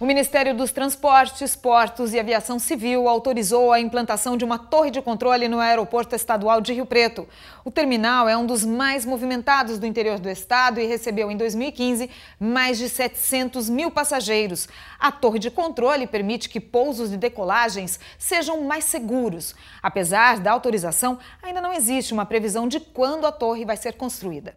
O Ministério dos Transportes, Portos e Aviação Civil autorizou a implantação de uma torre de controle no Aeroporto Estadual de Rio Preto. O terminal é um dos mais movimentados do interior do estado e recebeu em 2015 mais de 700 mil passageiros. A torre de controle permite que pousos e decolagens sejam mais seguros. Apesar da autorização, ainda não existe uma previsão de quando a torre vai ser construída.